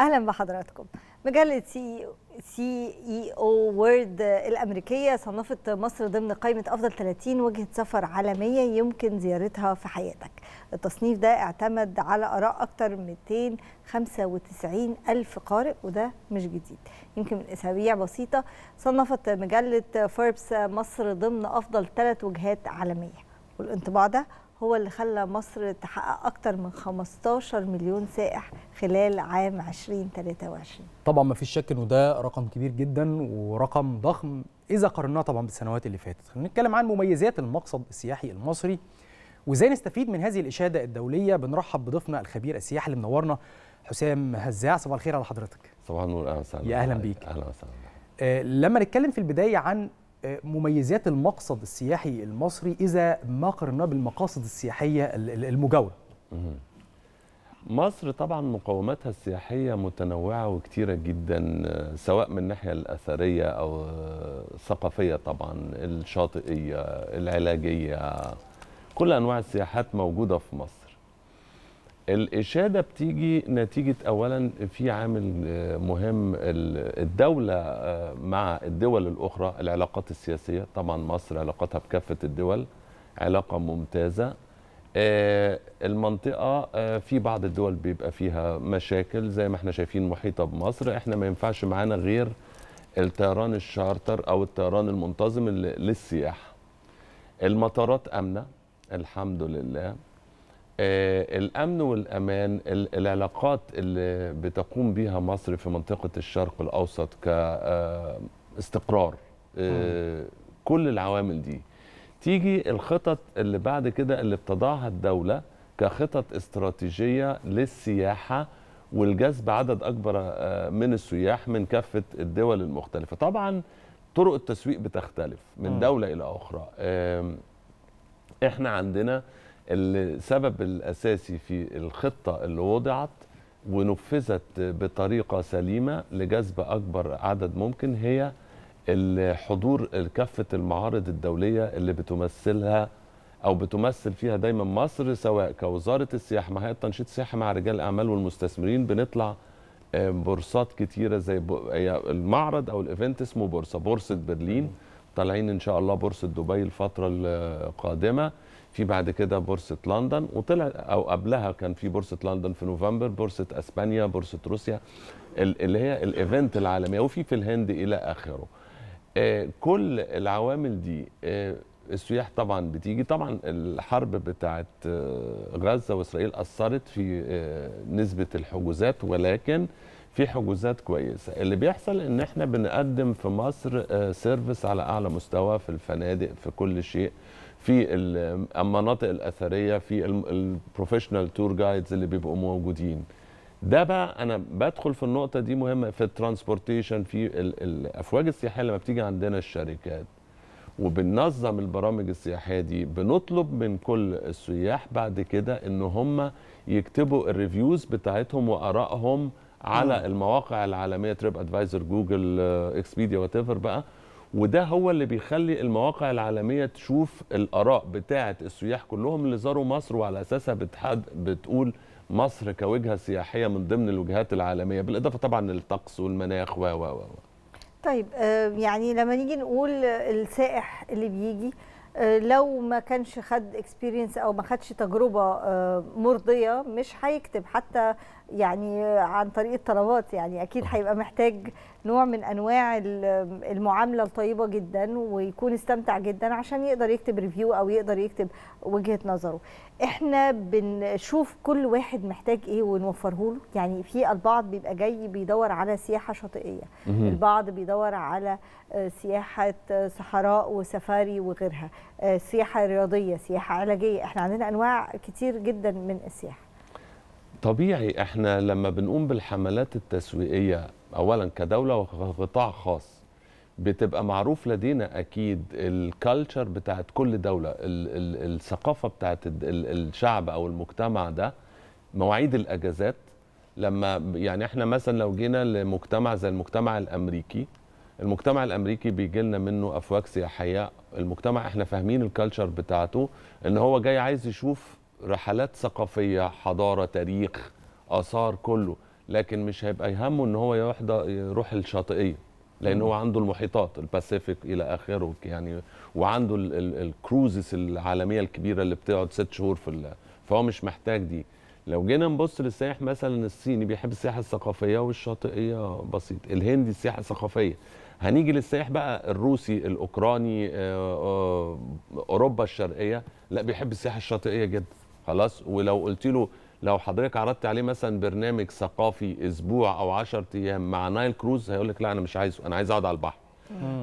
اهلا بحضراتكم مجله سي سي اي او وورد الامريكيه صنفت مصر ضمن قائمه افضل 30 وجهه سفر عالميه يمكن زيارتها في حياتك التصنيف ده اعتمد على اراء اكثر من 295 الف قارئ وده مش جديد يمكن من اسابيع بسيطه صنفت مجله فوربس مصر ضمن افضل ثلاث وجهات عالميه والانطباع ده هو اللي خلى مصر تحقق أكتر من 15 مليون سائح خلال عام 2023 طبعا ما فيش شك انه ده رقم كبير جدا ورقم ضخم اذا قارناه طبعا بالسنوات اللي فاتت خلينا نتكلم عن مميزات المقصد السياحي المصري وازاي نستفيد من هذه الاشاده الدوليه بنرحب بضيفنا الخبير السياحي اللي منورنا حسام هزاع صباح الخير على حضرتك صباح النور اهلا وسهلا يا اهلا بيك اهلا وسهلا آه، لما نتكلم في البدايه عن مميزات المقصد السياحي المصري إذا ما قرناه بالمقاصد السياحية المجاورة؟ مصر طبعا مقوماتها السياحية متنوعة وكتيرة جدا سواء من الناحية الأثرية أو الثقافية طبعا الشاطئية العلاجية كل أنواع السياحات موجودة في مصر الإشادة بتيجي نتيجة أولا في عامل آه، مهم الدولة آه، مع الدول الأخرى العلاقات السياسية طبعا مصر علاقتها بكافة الدول علاقة ممتازة آه، المنطقة في بعض الدول بيبقى فيها مشاكل زي ما احنا شايفين محيطة بمصر احنا ما ينفعش معانا غير الطيران الشارتر أو الطيران المنتظم للسياحة المطارات أمنة الحمد لله آه، الامن والامان العلاقات اللي بتقوم بها مصر في منطقه الشرق الاوسط كاستقرار آه، آه، كل العوامل دي تيجي الخطط اللي بعد كده اللي بتضعها الدوله كخطط استراتيجيه للسياحه والجذب عدد اكبر من السياح من كافه الدول المختلفه طبعا طرق التسويق بتختلف من دوله الى اخرى احنا عندنا السبب الأساسي في الخطة اللي وضعت ونفذت بطريقة سليمة لجذب أكبر عدد ممكن هي الحضور كافة المعارض الدولية اللي بتمثلها أو بتمثل فيها دايما مصر سواء كوزارة السياحة مع هيئة تنشيط السياحة مع رجال الأعمال والمستثمرين بنطلع آه، بورصات كتيرة زي المعرض أو الإيفنت اسمه بورصة بورصة برلين طالعين إن شاء الله بورصة دبي الفترة القادمة في بعد كده بورصه لندن وطلع او قبلها كان في بورصه لندن في نوفمبر بورصه اسبانيا بورصه روسيا اللي هي الايفنت العالميه وفي في الهند الى اخره آه، كل العوامل دي آه، السياح طبعا بتيجي طبعا الحرب بتاعت آه، غزه واسرائيل اثرت في نسبه الحجوزات ولكن في حجوزات كويسه اللي بيحصل ان احنا بنقدم في مصر سيرفيس على اعلى مستوى في الفنادق في كل شيء في المناطق الاثريه في البروفيشنال تور جايدز اللي بيبقوا موجودين ده بقى انا بدخل في النقطه دي مهمه في الترانسبورتيشن في الافواج السياحيه لما بتيجي عندنا الشركات وبننظم البرامج السياحيه دي بنطلب من كل السياح بعد كده ان هم يكتبوا الريفيوز بتاعتهم وارائهم على المواقع العالميه تريب ادفايزر جوجل اكسبيديا وات بقى وده هو اللي بيخلي المواقع العالميه تشوف الاراء بتاعه السياح كلهم اللي زاروا مصر وعلى اساسها بتحد بتقول مصر كوجهه سياحيه من ضمن الوجهات العالميه بالاضافه طبعا للطقس والمناخ و و و طيب آه، يعني لما نيجي نقول السائح اللي بيجي لو ما كانش خد اكسبيرينس او ما خدش تجربه آه، مرضيه مش هيكتب حتى يعني عن طريق الطلبات يعني اكيد هيبقى محتاج نوع من انواع المعامله الطيبه جدا ويكون استمتع جدا عشان يقدر يكتب ريفيو او يقدر يكتب وجهه نظره احنا بنشوف كل واحد محتاج ايه ونوفره له يعني في البعض بيبقى جاي بيدور على سياحه شاطئيه البعض بيدور على آه، سياحه آه، صحراء وسفاري وغيرها آه، سياحه رياضيه سياحه علاجيه احنا عندنا انواع كتير جدا من السياحه طبيعي احنا لما بنقوم بالحملات التسويقيه اولا كدوله وقطاع خاص بتبقى معروف لدينا اكيد الكالتشر بتاعت كل دوله الثقافه بتاعت الشعب او المجتمع ده مواعيد الاجازات لما يعني احنا مثلا لو جينا لمجتمع زي المجتمع الامريكي المجتمع الامريكي بيجي لنا منه افواج سياحيه المجتمع احنا فاهمين الكالتشر بتاعته ان هو جاي عايز يشوف رحلات ثقافيه حضاره تاريخ اثار كله لكن مش هيبقى يهمه ان هو يروح الشاطئيه لانه هو عنده المحيطات الباسيفيك الى اخره يعني وعنده الكروزز العالميه الكبيره اللي بتقعد ست شهور في فهو مش محتاج دي لو جينا نبص للسائح مثلا الصيني بيحب السياحه الثقافيه والشاطئيه بسيط الهندي السياحه الثقافيه هنيجي للسائح بقى الروسي الاوكراني آه، آه، اوروبا الشرقيه لا بيحب السياحه الشاطئيه جدا خلاص ولو قلت له لو حضرتك عرضت عليه مثلا برنامج ثقافي اسبوع او 10 ايام مع نايل كروز هيقول لك لا انا مش عايزه انا عايز اقعد على البحر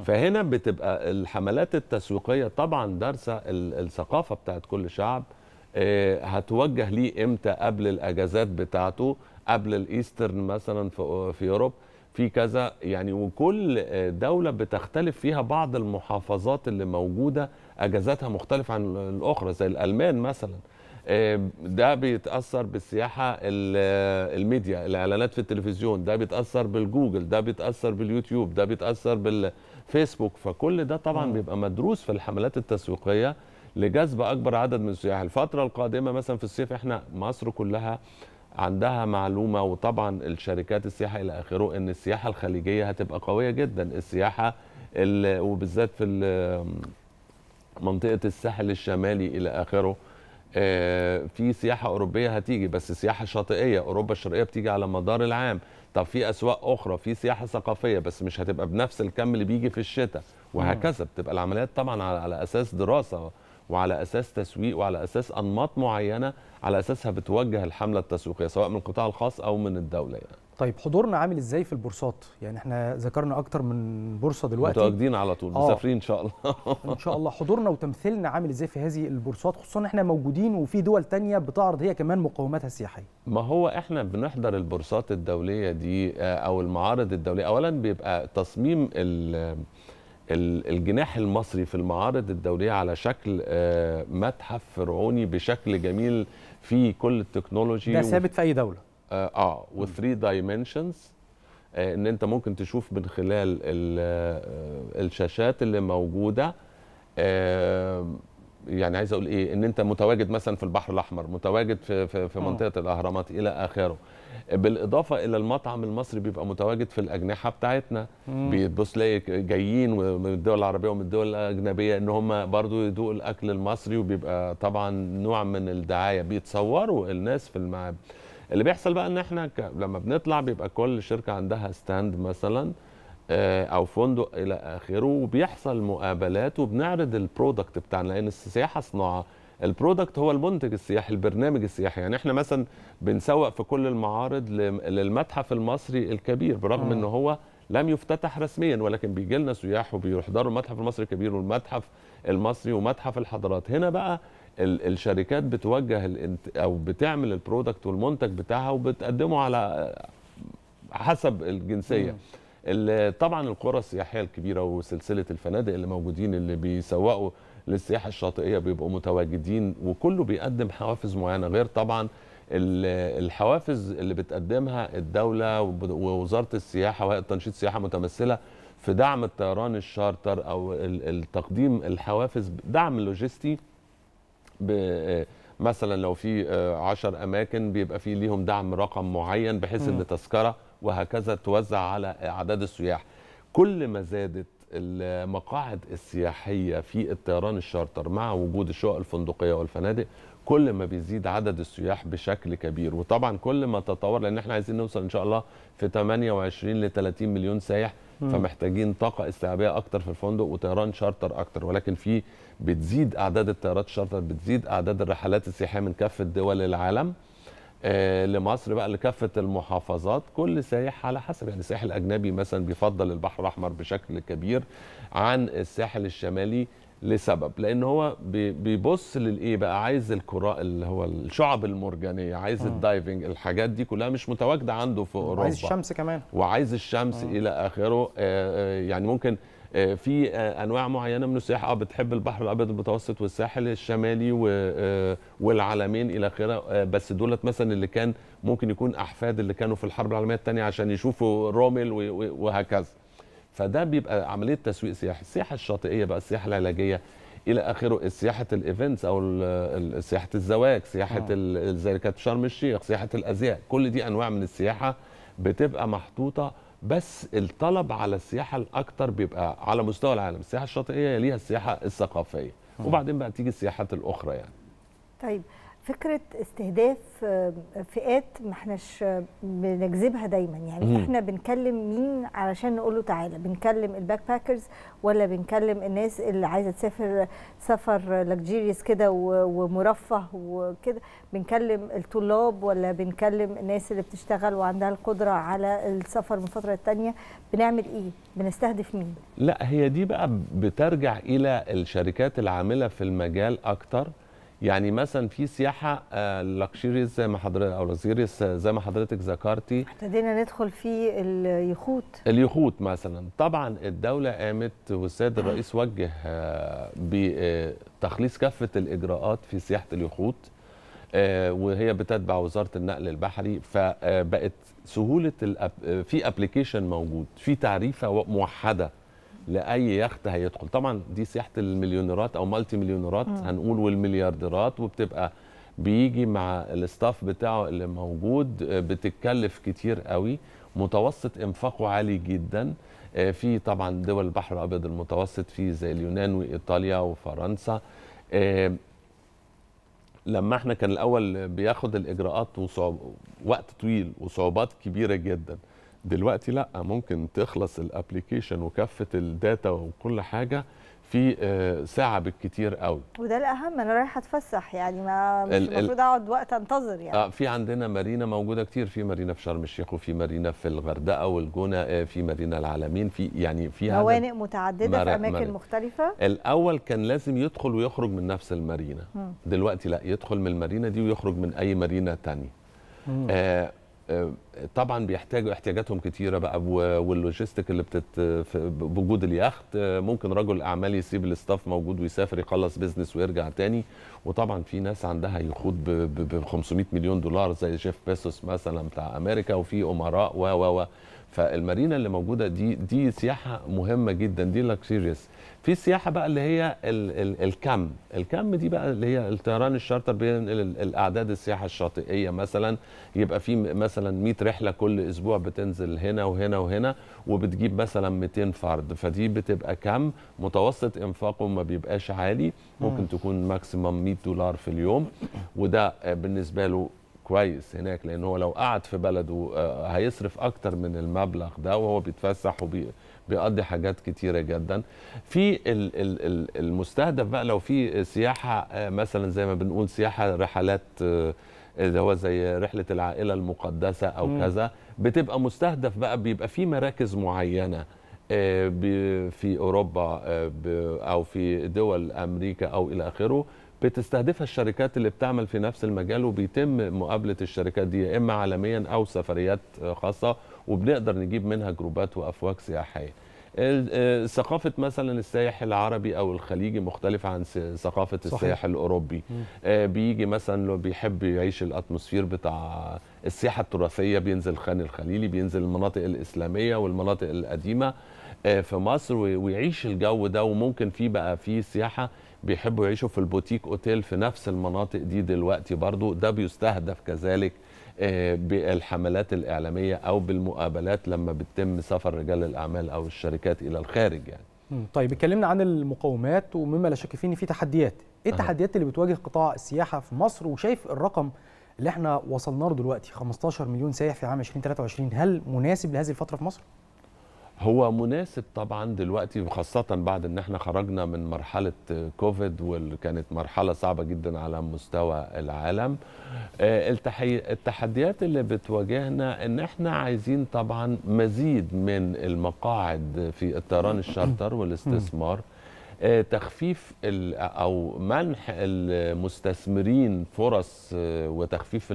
فهنا بتبقى الحملات التسويقيه طبعا دارسه الثقافه بتاعت كل شعب آه، هتوجه ليه امتى قبل الاجازات بتاعته قبل الايسترن مثلا في يوروب في كذا يعني وكل آه، دوله بتختلف فيها بعض المحافظات اللي موجوده اجازاتها مختلفه عن الاخرى زي الالمان مثلا آه، ده بيتاثر بالسياحه آه، الميديا الاعلانات في التلفزيون ده بيتاثر بالجوجل ده بيتاثر باليوتيوب ده بيتاثر بالفيسبوك فكل ده طبعا بيبقى مدروس في الحملات التسويقيه لجذب اكبر عدد من السياح الفتره القادمه مثلا في الصيف احنا مصر كلها عندها معلومه وطبعا الشركات السياحه الى اخره ان السياحه الخليجيه هتبقى قويه جدا السياحه وبالذات في منطقه الساحل الشمالي الى اخره آه، في سياحه اوروبيه هتيجي بس سياحه شاطئيه اوروبا الشرقيه بتيجي على مدار العام طب في اسواق اخرى في سياحه ثقافيه بس مش هتبقى بنفس الكم اللي بيجي في الشتاء وهكذا بتبقى العمليات طبعا على اساس دراسه وعلى اساس تسويق وعلى اساس انماط معينه على اساسها بتوجه الحمله التسويقيه سواء من القطاع الخاص او من الدوله يعني. طيب حضورنا عامل ازاي في البورصات؟ يعني احنا ذكرنا اكتر من بورصه دلوقتي متواجدين على طول آه. مسافرين ان شاء الله ان شاء الله حضورنا وتمثيلنا عامل ازاي في هذه البورصات خصوصا احنا موجودين وفي دول تانية بتعرض هي كمان مقوماتها السياحيه. ما هو احنا بنحضر البورصات الدوليه دي آه، او المعارض الدوليه اولا بيبقى تصميم ال الجناح المصري في المعارض الدوليه على شكل آه، متحف فرعوني بشكل جميل فيه كل التكنولوجي ده ثابت في اي دوله اه, اه وثري دايمنشنز آه ان انت ممكن تشوف من خلال آه، الشاشات اللي موجوده آه يعني عايز اقول ايه ان انت متواجد مثلا في البحر الاحمر متواجد في في, في آه. منطقه الاهرامات الى اخره بالاضافه الى المطعم المصري بيبقى متواجد في الاجنحه بتاعتنا بتبص جايين من الدول العربيه ومن الدول الاجنبيه ان هم برضو يدوقوا الاكل المصري وبيبقى طبعا نوع من الدعايه بيتصوروا الناس في المعابد اللي بيحصل بقى ان احنا ك... لما بنطلع بيبقى كل شركه عندها ستاند مثلا آه، او فندق الى اخره وبيحصل مقابلات وبنعرض البرودكت بتاعنا لان السياحه صناعه البرودكت هو المنتج السياحي البرنامج السياحي يعني احنا مثلا بنسوق في كل المعارض للمتحف المصري الكبير برغم آه. ان هو لم يفتتح رسميا ولكن بيجي لنا سياح وبيحضروا المتحف المصري الكبير والمتحف المصري ومتحف الحضارات هنا بقى الشركات بتوجه او بتعمل البرودكت والمنتج بتاعها وبتقدمه على حسب الجنسيه طبعا القرى السياحيه الكبيره وسلسله الفنادق اللي موجودين اللي بيسوقوا للسياحه الشاطئيه بيبقوا متواجدين وكله بيقدم حوافز معينه غير طبعا الحوافز اللي بتقدمها الدوله ووزاره السياحه وهيئه تنشيط السياحه متمثله في دعم الطيران الشارتر او تقديم الحوافز دعم لوجستي مثلا لو في 10 آه، اماكن بيبقى في ليهم دعم رقم معين بحيث ان تذكره وهكذا توزع على اعداد السياح كل ما زادت المقاعد السياحيه في الطيران الشارتر مع وجود الشقق الفندقيه والفنادق كل ما بيزيد عدد السياح بشكل كبير وطبعا كل ما تطور لان احنا عايزين نوصل ان شاء الله في 28 ل 30 مليون سائح فمحتاجين طاقه استيعابيه اكتر في الفندق وطيران شارتر اكتر ولكن في بتزيد اعداد الطيارات الشارتر بتزيد اعداد الرحلات السياحيه من كافه دول العالم آه، لمصر بقى لكافه المحافظات كل سائح على حسب يعني الساحل الاجنبي مثلا بيفضل البحر الاحمر بشكل كبير عن الساحل الشمالي لسبب لان هو بيبص للايه بقى عايز الكراء اللي هو الشعب المرجانيه عايز م. الدايفنج الحاجات دي كلها مش متواجده عنده في اوروبا وعايز الشمس كمان وعايز الشمس م. الى اخره آه، آه، يعني ممكن آه، في آه، انواع معينه من السياح اه بتحب البحر الابيض المتوسط والساحل الشمالي آه، والعلمين الى اخره بس دولت مثلا اللي كان ممكن يكون احفاد اللي كانوا في الحرب العالميه الثانيه عشان يشوفوا رومل وهكذا فده بيبقى عمليه تسويق سياحي السياحه الشاطئيه بقى السياحه العلاجيه الى اخره سياحه الايفنتس او سياحه الزواج سياحه نعم. زي كانت شرم الشيخ سياحه الازياء كل دي انواع من السياحه بتبقى محطوطه بس الطلب على السياحه الاكتر بيبقى على مستوى العالم السياحه الشاطئيه ليها السياحه الثقافيه وبعدين بقى تيجي السياحات الاخرى يعني طيب فكره استهداف آه، فئات ما احناش آه، بنجذبها دايما يعني مم. احنا بنكلم مين علشان نقول له تعالى بنكلم الباك باكرز ولا بنكلم الناس اللي عايزه تسافر سفر لكجيريس كده ومرفه وكده بنكلم الطلاب ولا بنكلم الناس اللي بتشتغل وعندها القدره على السفر من فتره تانية بنعمل ايه بنستهدف مين لا هي دي بقى بترجع الى الشركات العامله في المجال اكتر يعني مثلا في سياحه لكشيريز آه، زي ما حضرتك او لكشيريز زي ما حضرتك ذكرتي ابتدينا ندخل في اليخوت اليخوت مثلا طبعا الدوله قامت والسيد الرئيس وجه آه، بتخليص آه، كافه الاجراءات في سياحه اليخوت وهي بتتبع وزاره النقل البحري فبقت سهوله في ابلكيشن موجود في تعريفه موحده لاي يخت هيدخل طبعا دي سياحه المليونيرات او مالتي مليونيرات هنقول والمليارديرات وبتبقى بيجي مع الاستاف بتاعه اللي موجود بتتكلف كتير قوي متوسط انفاقه عالي جدا آه، في طبعا دول البحر الابيض المتوسط في زي اليونان وايطاليا وفرنسا آه، لما احنا كان الاول بياخد الاجراءات وصعوب وقت طويل وصعوبات كبيره جدا دلوقتي لا ممكن تخلص الابلكيشن وكافه الداتا وكل حاجه في آه، ساعه بالكتير قوي وده الاهم انا رايح اتفسح يعني ما مش المفروض اقعد وقت انتظر يعني اه في عندنا مارينا موجوده كتير في مارينا في شرم الشيخ وفي مارينا في الغردقه والجونه آه، في مارينا العالمين في يعني في موانئ متعدده في اماكن مارينا. مختلفه الاول كان لازم يدخل ويخرج من نفس المارينا دلوقتي لا يدخل من المارينا دي ويخرج من اي مارينا ثانيه آه، طبعا بيحتاجوا احتياجاتهم كتيره بقى واللوجيستيك اللي بتت بوجود اليخت آه، ممكن رجل اعمال يسيب الاستاف موجود ويسافر يخلص بيزنس ويرجع تاني وطبعا في ناس عندها يخوض ب 500 مليون دولار زي جيف بيسوس مثلا بتاع امريكا وفي امراء و و و فالمارينا اللي موجوده دي دي سياحه مهمه جدا دي لاكسيريس في السياحه بقى اللي هي ال ال الكم الكم دي بقى اللي هي الطيران الشارتر بينقل الاعداد السياحه الشاطئيه مثلا يبقى في مثلا 100 رحله كل اسبوع بتنزل هنا وهنا وهنا وبتجيب مثلا 200 فرد فدي بتبقى كم متوسط انفاقه ما بيبقاش عالي ممكن تكون ماكسيمم 100 دولار في اليوم وده بالنسبه له كويس هناك لان هو لو قعد في بلده آه، هيصرف اكتر من المبلغ ده وهو بيتفسح وبي بيقضي حاجات كتيره جدا في المستهدف بقى لو في سياحه آه، مثلا زي ما بنقول سياحه رحلات آه، اللي هو زي رحله العائله المقدسه او م. كذا بتبقى مستهدف بقى بيبقى في مراكز معينه آه، في اوروبا او في دول امريكا او الى اخره بتستهدفها الشركات اللي بتعمل في نفس المجال وبيتم مقابله الشركات دي اما عالميا او سفريات خاصه وبنقدر نجيب منها جروبات وافواج سياحيه آه، ثقافة مثلا السائح العربي أو الخليجي مختلفة عن ثقافة السائح الأوروبي آه، بيجي مثلا لو بيحب يعيش الأتموسفير بتاع السياحة التراثية بينزل خان الخليلي بينزل المناطق الإسلامية والمناطق القديمة آه، في مصر ويعيش الجو ده وممكن في بقى في سياحة بيحبوا يعيشوا في البوتيك أوتيل في نفس المناطق دي دلوقتي برضو ده بيستهدف كذلك بالحملات الإعلامية أو بالمقابلات لما بتتم سفر رجال الأعمال أو الشركات إلى الخارج يعني طيب اتكلمنا عن المقومات ومما لا شك فيه ان في تحديات ايه التحديات اللي بتواجه قطاع السياحه في مصر وشايف الرقم اللي احنا وصلنا له دلوقتي 15 مليون سائح في عام 2023 هل مناسب لهذه الفتره في مصر هو مناسب طبعا دلوقتي وخاصة بعد ان احنا خرجنا من مرحلة كوفيد وكانت مرحلة صعبة جدا على مستوى العالم آه، التحديات اللي بتواجهنا ان احنا عايزين طبعا مزيد من المقاعد في الطيران الشارتر والاستثمار آه، تخفيف او منح المستثمرين فرص آه، وتخفيف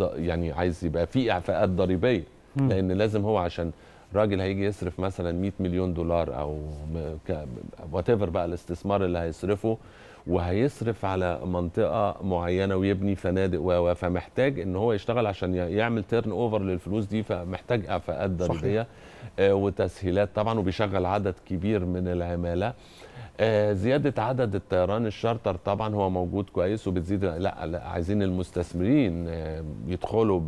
يعني عايز يبقى في اعفاءات ضريبيه لان لازم هو عشان راجل هيجي يصرف مثلا 100 مليون دولار او وات ايفر بقى الاستثمار اللي هيصرفه وهيصرف على منطقه معينه ويبني فنادق و فمحتاج ان هو يشتغل عشان يعمل تيرن اوفر للفلوس دي فمحتاج اعفاءات ضريبيه آه، وتسهيلات طبعا وبيشغل عدد كبير من العماله آه، زيادة عدد الطيران الشارتر طبعا هو موجود كويس وبتزيد لا, لا عايزين المستثمرين آه، يدخلوا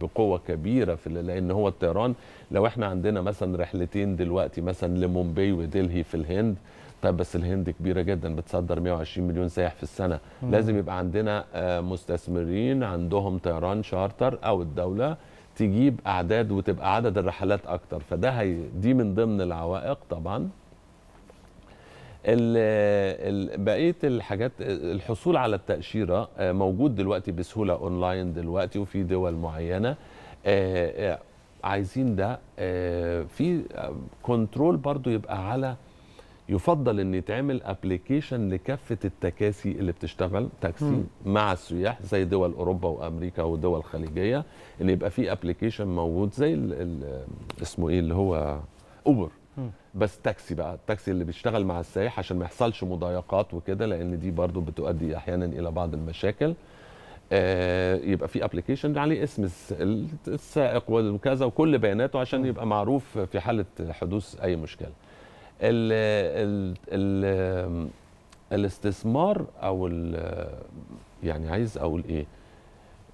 بقوة كبيرة في لأن هو الطيران لو احنا عندنا مثلا رحلتين دلوقتي مثلا لمومباي ودلهي في الهند طيب بس الهند كبيرة جدا بتصدر 120 مليون سائح في السنة مم. لازم يبقى عندنا آه، مستثمرين عندهم طيران شارتر أو الدولة تجيب أعداد وتبقى عدد الرحلات أكتر فده هي دي من ضمن العوائق طبعا بقيه الحاجات الحصول على التاشيره آه، موجود دلوقتي بسهوله اونلاين دلوقتي وفي دول معينه آه، آه، عايزين ده في كنترول برضو يبقى على يفضل ان يتعمل ابلكيشن لكافه التكاسي اللي بتشتغل تاكسي مع السياح زي دول اوروبا وامريكا ودول خليجيه ان يبقى في ابلكيشن موجود زي اسمه ايه اللي هو اوبر بس تاكسي بقى التاكسي اللي بيشتغل مع السايح عشان ما يحصلش مضايقات وكده لان دي برضو بتؤدي احيانا الى بعض المشاكل آه، يبقى في ابلكيشن عليه اسم السائق وكذا وكل بياناته عشان يبقى معروف في حاله حدوث اي مشكله الـ الـ الـ الاستثمار او يعني عايز اقول ايه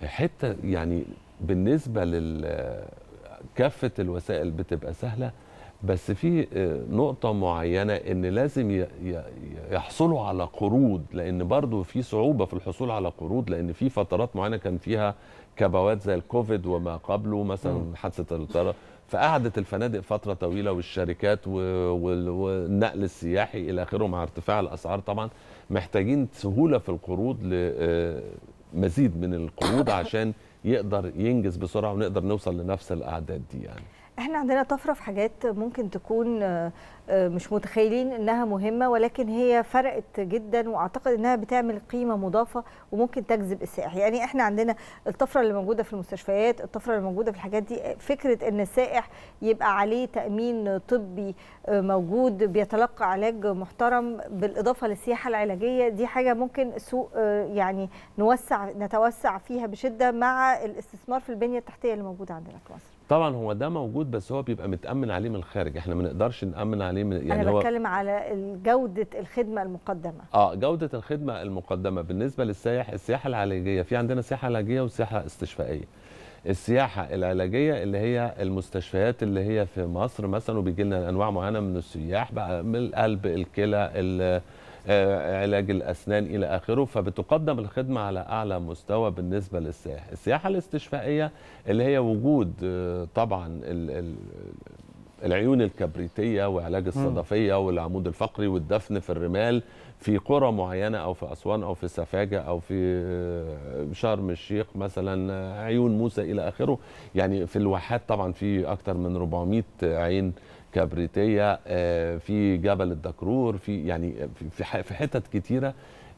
حته يعني بالنسبه لكافه كافه الوسائل بتبقى سهله بس في آه، نقطه معينه ان لازم يحصلوا على قروض لان برضو في صعوبه في الحصول على قروض لان في فترات معينه كان فيها كبوات زي الكوفيد وما قبله مثلا حادثه الطياره فقعدت الفنادق فتره طويله والشركات والنقل السياحي الى اخره مع ارتفاع الاسعار طبعا محتاجين سهوله في القروض لمزيد آه، من القروض عشان يقدر ينجز بسرعه ونقدر نوصل لنفس الاعداد دي يعني احنا عندنا طفره في حاجات ممكن تكون آه، آه، مش متخيلين انها مهمه ولكن هي فرقت جدا واعتقد انها بتعمل قيمه مضافه وممكن تجذب السائح يعني احنا عندنا الطفره اللي موجوده في المستشفيات الطفره اللي موجوده في الحاجات دي فكره ان السائح يبقى عليه تامين طبي آه، موجود بيتلقى علاج محترم بالاضافه للسياحه العلاجيه دي حاجه ممكن سوق يعني نوسع نتوسع فيها بشده مع الاستثمار في البنيه التحتيه اللي موجوده عندنا في مصر طبعا هو ده موجود بس هو بيبقى متامن عليه من الخارج احنا ما نقدرش نامن عليه من يعني انا بتكلم هو... على جوده الخدمه المقدمه اه جوده الخدمه المقدمه بالنسبه للسائح السياحه العلاجيه في عندنا سياحه علاجيه وسياحه استشفائيه السياحه العلاجيه اللي هي المستشفيات اللي هي في مصر مثلا وبيجي لنا انواع معينه من السياح بقى من القلب الكلى آه، علاج الأسنان إلى آخره فبتقدم الخدمة على أعلى مستوى بالنسبة للسياح السياحة الاستشفائية اللي هي وجود آه، طبعا العيون الكبريتية وعلاج الصدفية والعمود الفقري والدفن في الرمال في قرى معينة أو في أسوان أو في سفاجة أو في آه، شرم الشيخ مثلا عيون موسى إلى آخره يعني في الواحات طبعا في أكثر من 400 عين كبريتيه آه، في جبل الدكرور في يعني آه، في حتت كتيره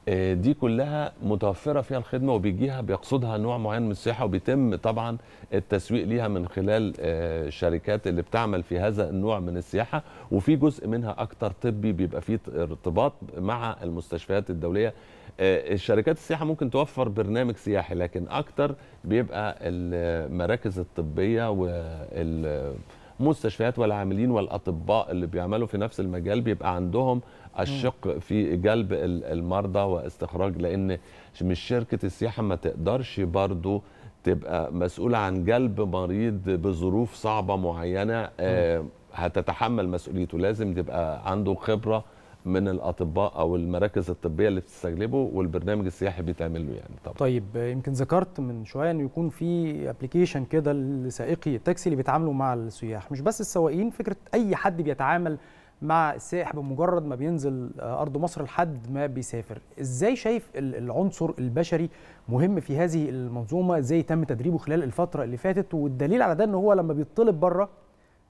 آه، دي كلها متوفره فيها الخدمه وبيجيها بيقصدها نوع معين من السياحه وبيتم طبعا التسويق ليها من خلال الشركات اللي بتعمل في هذا النوع من السياحه وفي جزء منها اكتر طبي بيبقى فيه ارتباط مع المستشفيات الدوليه الشركات السياحه ممكن توفر برنامج سياحي لكن اكتر بيبقى المراكز الطبيه وال مستشفيات والعاملين والاطباء اللي بيعملوا في نفس المجال بيبقى عندهم الشق في جلب المرضى واستخراج لان مش شركه السياحه ما تقدرش برضو تبقى مسؤوله عن جلب مريض بظروف صعبه معينه آه، هتتحمل مسؤوليته لازم تبقى عنده خبره من الاطباء او المراكز الطبيه اللي بتستجلبه والبرنامج السياحي بيتعمل له يعني طبعا طيب يمكن ذكرت من شويه انه يكون في ابلكيشن كده لسائقي التاكسي اللي بيتعاملوا مع السياح مش بس السواقين فكره اي حد بيتعامل مع السائح بمجرد ما بينزل آه، ارض مصر لحد ما بيسافر ازاي شايف العنصر البشري مهم في هذه المنظومه ازاي تم تدريبه خلال الفتره اللي فاتت والدليل على ده ان هو لما بيطلب بره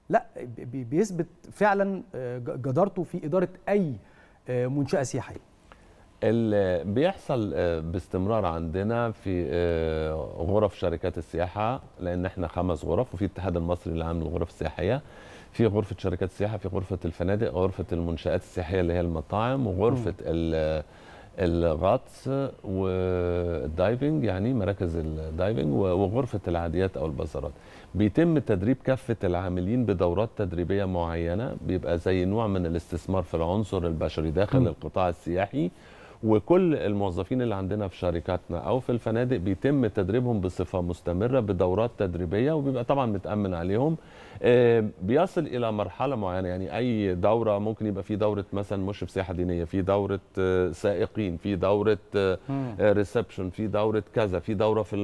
لا بيثبت فعلا آه، جدارته في اداره اي آه، منشاه سياحيه اللي بيحصل آه، باستمرار عندنا في غرف شركات السياحه لان احنا خمس غرف وفي الاتحاد المصري العام للغرف السياحيه في غرفه شركات السياحه في غرفه الفنادق غرفه المنشات السياحيه اللي هي المطاعم وغرفه الغطس والدايفنج يعني مراكز الدايفنج وغرفه العاديات او البازارات بيتم تدريب كافه العاملين بدورات تدريبيه معينه بيبقى زي نوع من الاستثمار في العنصر البشري داخل م. القطاع السياحي وكل الموظفين اللي عندنا في شركاتنا او في الفنادق بيتم تدريبهم بصفه مستمره بدورات تدريبيه وبيبقى طبعا متامن عليهم آه، بيصل الى مرحله معينه يعني اي دوره ممكن يبقى في دوره مثلا مشرف سياحه دينيه في دوره آه، سائقين في دوره ريسبشن آه، في دوره كذا في دوره في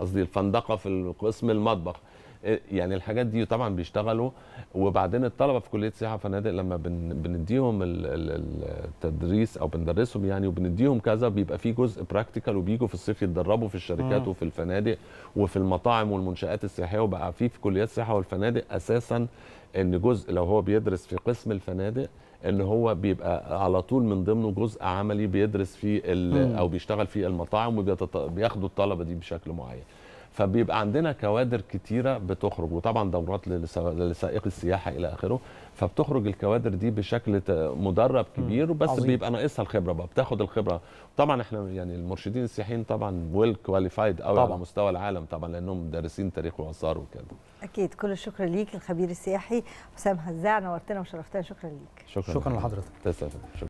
قصدي الفندقه في قسم المطبخ إيه، يعني الحاجات دي طبعا بيشتغلوا وبعدين الطلبه في كليه سياحه وفنادق لما بنديهم التدريس او بندرسهم يعني وبنديهم كذا بيبقى في جزء براكتيكال وبييجوا في الصيف يتدربوا في الشركات وفي الفنادق وفي المطاعم والمنشات السياحيه وبقى في في كليات السياحه والفنادق اساسا ان جزء لو هو بيدرس في قسم الفنادق ان هو بيبقى على طول من ضمنه جزء عملي بيدرس فيه او بيشتغل فيه المطاعم وبياخدوا الطلبه دي بشكل معين فبيبقى عندنا كوادر كتيره بتخرج وطبعا دورات للسائق السياحه الى اخره فبتخرج الكوادر دي بشكل مدرب كبير بس عظيم. بيبقى ناقصها الخبره بقى بتاخد الخبره طبعا احنا يعني المرشدين السياحيين طبعا ويل كواليفايد قوي على مستوى العالم طبعا لانهم دارسين تاريخ واثار وكده اكيد كل الشكر ليك الخبير السياحي حسام هزاع نورتنا وشرفتنا شكرا ليك شكرا, شكرا لحضرتك تسلم